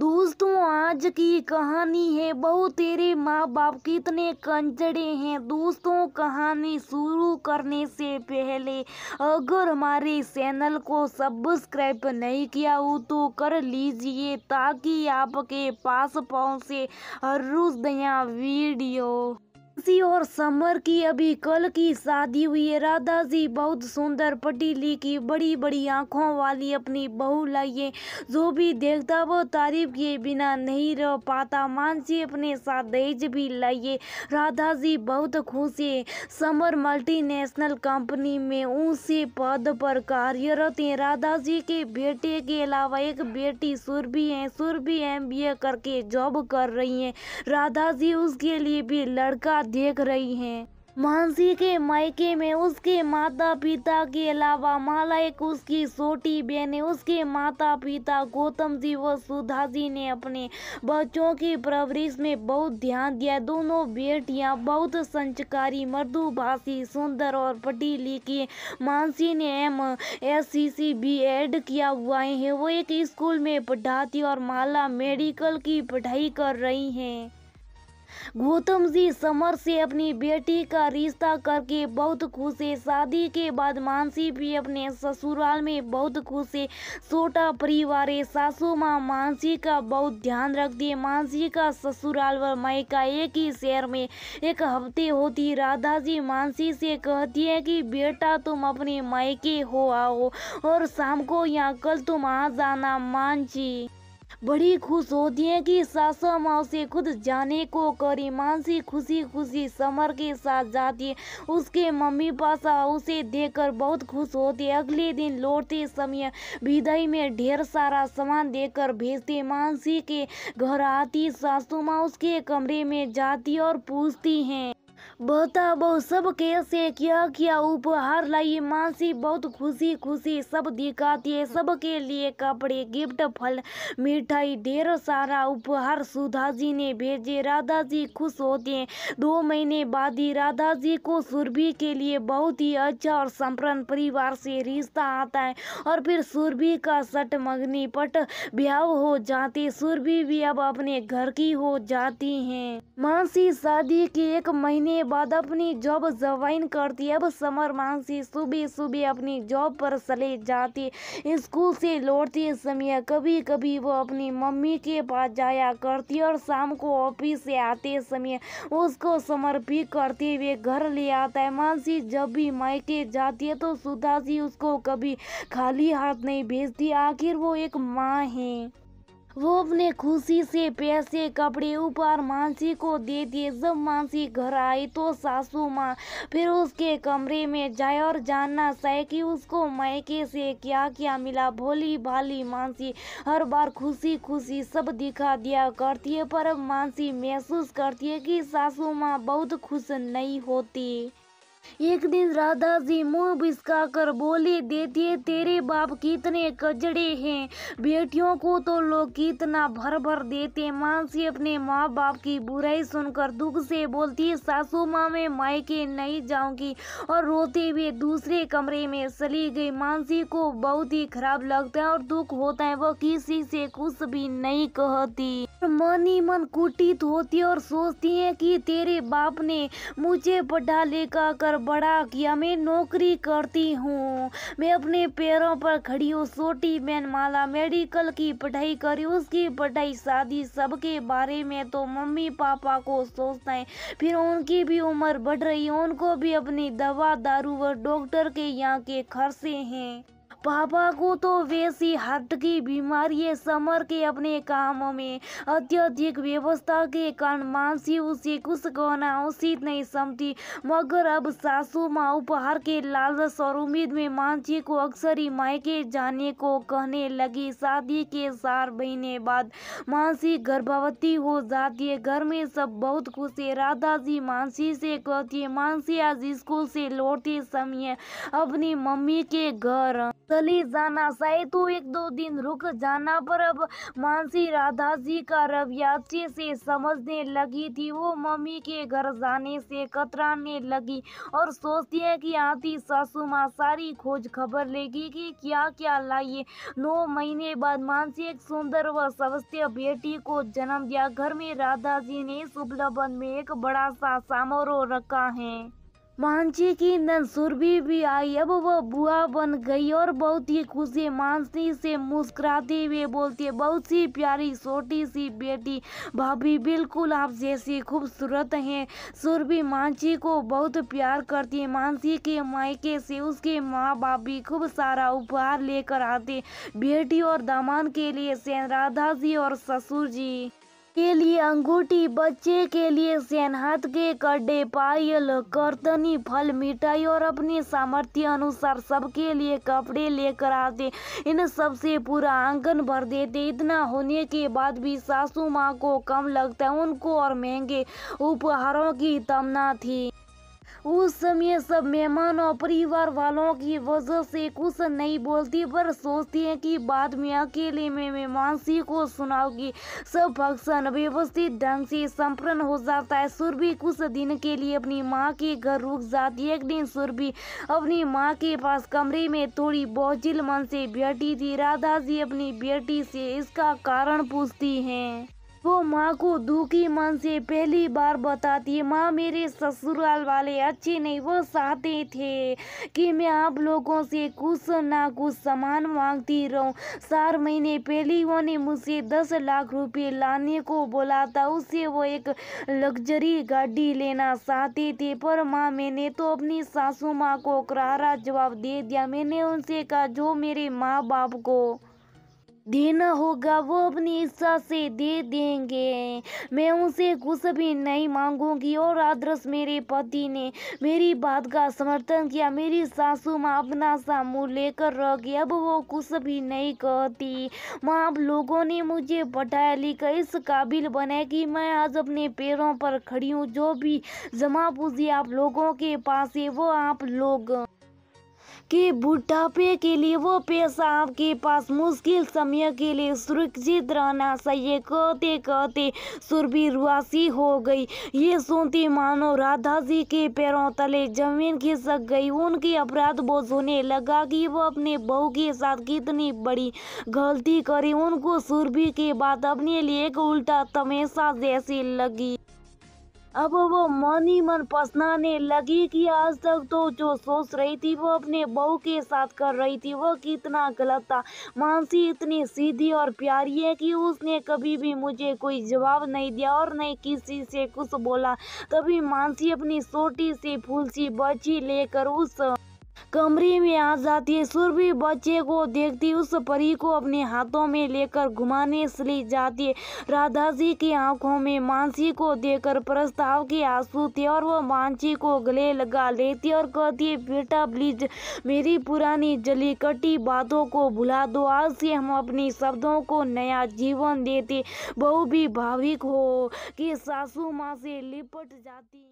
दोस्तों आज की कहानी है बहु तेरे माँ बाप कितने कंजड़े हैं दोस्तों कहानी शुरू करने से पहले अगर हमारे चैनल को सब्सक्राइब नहीं किया हो तो कर लीजिए ताकि आपके पास पहुँचे हर रोज नया वीडियो सी और समर की अभी कल की शादी हुई है राधा जी बहुत सुंदर पटीली की बड़ी बड़ी आंखों वाली अपनी बहू लाइए जो भी देखता वो तारीफ किए बिना नहीं रह पाता मानसी अपने साथ दहेज भी लाइए राधा जी बहुत खुश है समर मल्टीनेशनल कंपनी में ऊंचे पद पर कार्यरत हैं राधा जी के बेटे के अलावा एक बेटी सुरभि है सुरभि एम करके जॉब कर रही है राधा जी उसके लिए भी लड़का देख रही हैं मानसी के मायके में उसके माता पिता के अलावा माला एक उसकी छोटी बहने उसके माता पिता गौतम जी व सुधा जी ने अपने बच्चों की परवरिश में बहुत ध्यान दिया दोनों बेटियां बहुत संचकारी मृदुभाषी सुंदर और पढ़ी लिखी मानसी ने M S C C B Ed किया हुआ है वो एक स्कूल में पढ़ाती और माला मेडिकल की पढ़ाई कर रही हैं गौतम जी समर से अपनी बेटी का रिश्ता करके बहुत खुश है शादी के बाद मानसी भी अपने ससुराल में बहुत खुश है छोटा परिवार है सासू माँ मानसी का बहुत ध्यान रखती है मानसी का ससुराल व मायका एक ही शहर में एक हफ्ते होती राधा जी मानसी से कहती है कि बेटा तुम अपने मायके हो आओ और शाम को यहाँ कल तुम आ जाना मानसी बड़ी खुश होती है कि माँ उसे खुद जाने को करी मानसी खुशी खुशी समर के साथ जाती है उसके मम्मी पापा उसे देखकर बहुत खुश होती है अगले दिन लौटते समय विदाई में ढेर सारा सामान देकर भेजते मानसी के घर आती सासू माँ उसके कमरे में जाती और पूछती हैं बताबो सब कैसे क्या क्या उपहार लाई मासी बहुत खुशी खुशी सब दिखाती है सबके लिए कपड़े गिफ्ट फल मिठाई ढेर सारा उपहार सुधा जी ने भेजे राधा जी खुश होते हैं दो महीने बाद ही राधा जी को सुरभि के लिए बहुत ही अच्छा और संपन्न परिवार से रिश्ता आता है और फिर सुरभि का सट मगनी पट ब्याह हो जाते सुरभि भी अब अपने घर की हो जाती हैं मानसी शादी के एक महीने ने बाद अपनी जॉब ज्वाइन करती अब समर मानसी सुबह सुबह अपनी जॉब पर चले जाती स्कूल से लौटते समय कभी कभी वो अपनी मम्मी के पास जाया करती और शाम को ऑफिस से आते समय उसको समर समर्पित करते हुए घर ले आता है मानसी जब भी मायके जाती है तो सुधा जी उसको कभी खाली हाथ नहीं भेजती आखिर वो एक माँ है वो अपने खुशी से पैसे कपड़े ऊपर मानसी को दे दिए जब मानसी घर आई तो सासू माँ फिर उसके कमरे में जाए और जानना चाहे कि उसको मायके से क्या क्या मिला भोली भाली मानसी हर बार खुशी खुशी सब दिखा दिया करती है पर मानसी महसूस करती है कि सासू माँ बहुत खुश नहीं होती एक दिन राधा जी मुंह बिस्का कर बोली देती तेरे बाप कितने कजड़े हैं बेटियों को तो लोग कितना भर भर देते मानसी अपने माँ बाप की बुराई सुनकर दुख से बोलती सासू माँ में मायके नहीं जाऊंगी और रोते हुए दूसरे कमरे में चली गई मानसी को बहुत ही खराब लगता है और दुख होता है वह किसी से कुछ भी नहीं कहती मन ही मन कुटित होती है और सोचती है कि तेरे बाप ने मुझे पढ़ा लिखा कर बड़ा किया मैं नौकरी करती हूँ मैं अपने पैरों पर खड़ी हूँ सोटी बहन माला मेडिकल की पढ़ाई करी उसकी पढ़ाई शादी सबके बारे में तो मम्मी पापा को सोचता है फिर उनकी भी उम्र बढ़ रही है उनको भी अपनी दवा दारू व डॉक्टर के यहाँ के खर्चे हैं पापा को तो वैसी हट की बीमारी है समर के अपने कामों में अत्यधिक व्यवस्था के कारण मानसी उसे कुछ कहना उचित नहीं समझती मगर अब सासू माँ उपहार के लालस और उम्मीद में मानसी को अक्सर ही मायके जाने को कहने लगी शादी के चार महीने बाद मानसी गर्भवती हो जाती है घर में सब बहुत खुश है राधा जी मानसी से कहती है मानसी आज स्कूल से लौटे समय अपनी मम्मी के घर चली जाना सही तो एक दो दिन रुक जाना पर अब मानसी राधा जी का रविया अच्छे से समझने लगी थी वो मम्मी के घर जाने से कतराने लगी और सोचती है कि आती सासू माँ सारी खोज खबर लेगी कि क्या क्या लाइए नौ महीने बाद मानसी एक सुंदर व स्वस्थ बेटी को जन्म दिया घर में राधा जी ने शुभ में एक बड़ा सा समारोह रखा है मानसी की नंसूर भी, भी आई अब वो बुआ बन गई और बहुत ही खुश है मानसी से मुस्कुराती हुए बोलती है बहुत सी प्यारी छोटी सी बेटी भाभी बिल्कुल आप जैसी खूबसूरत हैं सुरभि मानसी को बहुत प्यार करती है मानसी के मायके से उसके माँ बाप भी खूब सारा उपहार लेकर आते बेटी और दामान के लिए सेन राधा जी और ससुर जी के लिए अंगूठी बच्चे के लिए हाथ के कड्डे पायल करतनी फल मिठाई और अपने सामर्थ्य अनुसार सबके लिए कपड़े लेकर आते इन सबसे पूरा आंगन भर देते इतना होने के बाद भी सासू माँ को कम लगता उनको और महंगे उपहारों की तमना थी उस समय सब मेहमान और परिवार वालों की वजह से कुछ नहीं बोलती पर सोचती है कि बाद में अकेले में मेहमानसी को सुनाओगी सब फंक्शन व्यवस्थित ढंग से संपन्न हो जाता है सुरभि कुछ दिन के लिए अपनी माँ के घर रुक जाती है एक दिन सुरभि अपनी माँ के पास कमरे में थोड़ी बोझिल मन से बैठी थी राधा जी अपनी बेटी से इसका कारण पूछती हैं वो माँ को दुखी मन से पहली बार बताती है माँ मेरे ससुराल वाले अच्छे नहीं वो चाहते थे कि मैं आप लोगों से कुछ ना कुछ सामान मांगती रहूं चार महीने पहले उन्होंने मुझसे दस लाख रुपए लाने को बोला था उससे वो एक लग्जरी गाड़ी लेना चाहते थे पर माँ मैंने तो अपनी सासू माँ को करारा जवाब दे दिया मैंने उनसे कहा जो मेरे माँ बाप को देना होगा वो अपनी इच्छा से दे देंगे मैं उनसे कुछ भी नहीं मांगूंगी और आदर्श मेरे पति ने मेरी बात का समर्थन किया मेरी सासू माँ अपना सा मुँह लेकर रह गई अब वो कुछ भी नहीं कहती माँ आप लोगों ने मुझे पढ़ाया लिखा इस काबिल बनाया कि मैं आज अपने पैरों पर खड़ी हूँ जो भी जमा पूजी आप लोगों के पास है वो आप लोग कि बुढ़ापे के लिए वो पैसा आपके पास मुश्किल समय के लिए सुरक्षित रहना चाहिए कहते कहते सुरभि रुआसी हो गई ये सुनती मानो राधा जी के पैरों तले जमीन खिसक गई उनके अपराध बोझ होने लगा कि वो अपने बहू के साथ कितनी बड़ी गलती करी उनको सुरभि के बाद अपने लिए एक उल्टा तमेशा जैसी लगी अब वो मन ही मन पसनाने लगी कि आज तक तो जो सोच रही थी वो अपने बहू के साथ कर रही थी वो कितना गलत था मानसी इतनी सीधी और प्यारी है कि उसने कभी भी मुझे कोई जवाब नहीं दिया और नहीं किसी से कुछ बोला तभी मानसी अपनी छोटी सी फूल सी बची लेकर उस कमरे में आ जाती है सुरभि बच्चे को देखती उस परी को अपने हाथों में लेकर घुमाने ले जाती है राधा जी की आंखों में मानसी को देखकर प्रस्ताव के आंसू थे और वह मानसी को गले लगा लेती और कहती है बेटा प्लीज मेरी पुरानी जली कटी बातों को भुला दो आज से हम अपने शब्दों को नया जीवन देते बहु भी भाविक हो कि सासू माँ से लिपट जाती